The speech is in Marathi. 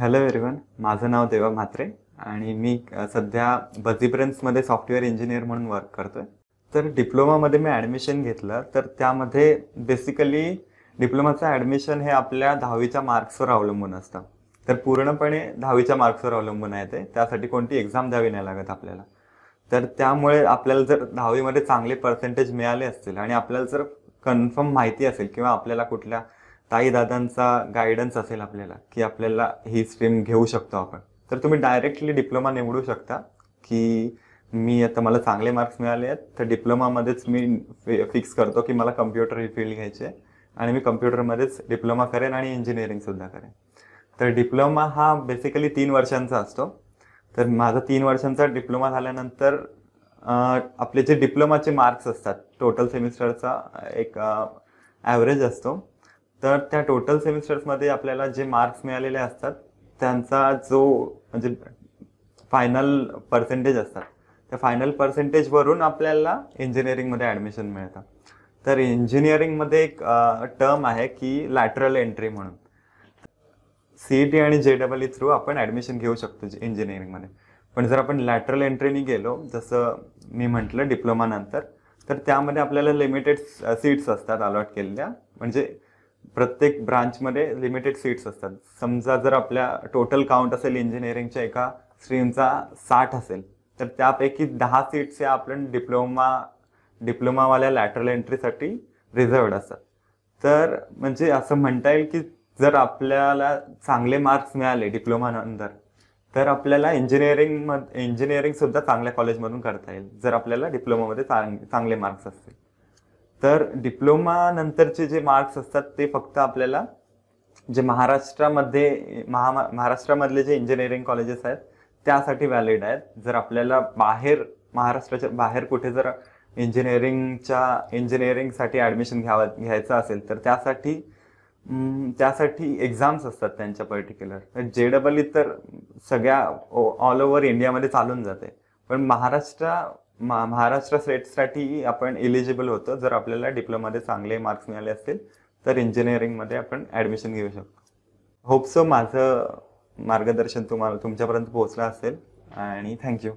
हॅलो एवरीवन माझं नाव देवा म्हात्रे आणि मी सध्या बझिब्रन्समध्ये सॉफ्टवेअर इंजिनियर म्हणून वर्क करतो आहे तर डिप्लोमामध्ये मी ॲडमिशन घेतलं तर त्यामध्ये बेसिकली डिप्लोमाचं ॲडमिशन हे आपल्या दहावीच्या मार्क्सवर अवलंबून असतं तर पूर्णपणे दहावीच्या मार्क्सवर अवलंबून आहे ते त्यासाठी कोणती एक्झाम द्यावी नाही लागत आपल्याला तर त्यामुळे आपल्याला जर दहावीमध्ये चांगले पर्सेंटेज मिळाले असतील आणि आपल्याला जर कन्फर्म माहिती असेल किंवा आपल्याला कुठल्या ताईदादांचा गायडन्स असेल आपल्याला की आपल्याला ही स्ट्रीम घेऊ शकतो आपण तर तुम्ही डायरेक्टली डिप्लोमा निवडू शकता की मी आता मला चांगले मार्क्स मिळाले आहेत तर डिप्लोमामध्येच मी फिक्स करतो की मला कम्प्युटर ही फील्ड घ्यायची आहे आणि मी कम्प्युटरमध्येच डिप्लोमा करेन आणि इंजिनिअरिंगसुद्धा करेन तर डिप्लोमा हा बेसिकली तीन वर्षांचा असतो तर माझा तीन वर्षांचा डिप्लोमा झाल्यानंतर आपले जे डिप्लोमाचे मार्क्स असतात टोटल सेमिस्टरचा एक ॲव्हरेज असतो तर त्या टोटल सेमिस्टर्समध्ये आपल्याला जे मार्क्स मिळालेले असतात त्यांचा जो म्हणजे फायनल पर्सेंटेज असतात त्या फायनल पर्सेंटेजवरून आपल्याला इंजिनिअरिंगमध्ये ॲडमिशन मिळतं तर इंजिनिअरिंगमध्ये एक टर्म आहे की लॅटरल एंट्री म्हणून सी ई टी आणि जे डबल ई थ्रू आपण ॲडमिशन घेऊ शकतो इंजिनिअरिंगमध्ये पण जर आपण लॅटरल एंट्रीने गेलो जसं मी म्हटलं डिप्लोमानंतर तर त्यामध्ये आपल्याला लिमिटेड सीट्स असतात अलॉट केलेल्या म्हणजे प्रत्येक ब्रांचमध्ये लिमिटेड सीट्स असतात समजा जर आपल्या टोटल काउंट असेल इंजिनिअरिंगच्या एका स्ट्रीमचा साठ असेल तर त्यापैकी दहा सीट्स या आपण डिप्लोमा डिप्लोमावाल्या लॅटरल एंट्रीसाठी रिझर्वड असतात तर म्हणजे असं म्हणता येईल की जर आपल्याला चांगले मार्क्स मिळाले डिप्लोमानंतर तर आपल्याला इंजिनिअरिंग मध इंजिनिअरिंगसुद्धा चांगल्या कॉलेजमधून करता येईल जर आपल्याला डिप्लोमामध्ये चांग चांगले मार्क्स असतील तर डिप्लोमा नंतरचे जे मार्क्स असतात ते फक्त आपल्याला जे महाराष्ट्रामध्ये महा महाराष्ट्रामधले जे इंजिनिअरिंग कॉलेजेस आहेत त्यासाठी वॅलिड आहेत जर आपल्याला बाहेर महाराष्ट्राच्या बाहेर कुठे जर इंजिनिअरिंगच्या इंजिनिअरिंगसाठी ॲडमिशन घ्यावं घ्यायचं असेल तर त्यासाठी त्यासाठी एक्झाम्स असतात त्यांच्या पर्टिक्युलर जे डबल ई तर सगळ्या ऑल ओव्हर इंडियामध्ये चालून जाते पण महाराष्ट्रा मा महाराष्ट्र सेटसाठी आपण एलिजिबल होतो जर आपल्याला डिप्लोमामध्ये चांगले मार्क्स मिळाले असतील तर इंजिनिअरिंगमध्ये आपण ॲडमिशन घेऊ शकतो होप सो माझं मार्गदर्शन तुम्हाला तुमच्यापर्यंत पोहोचलं असेल आणि थँक्यू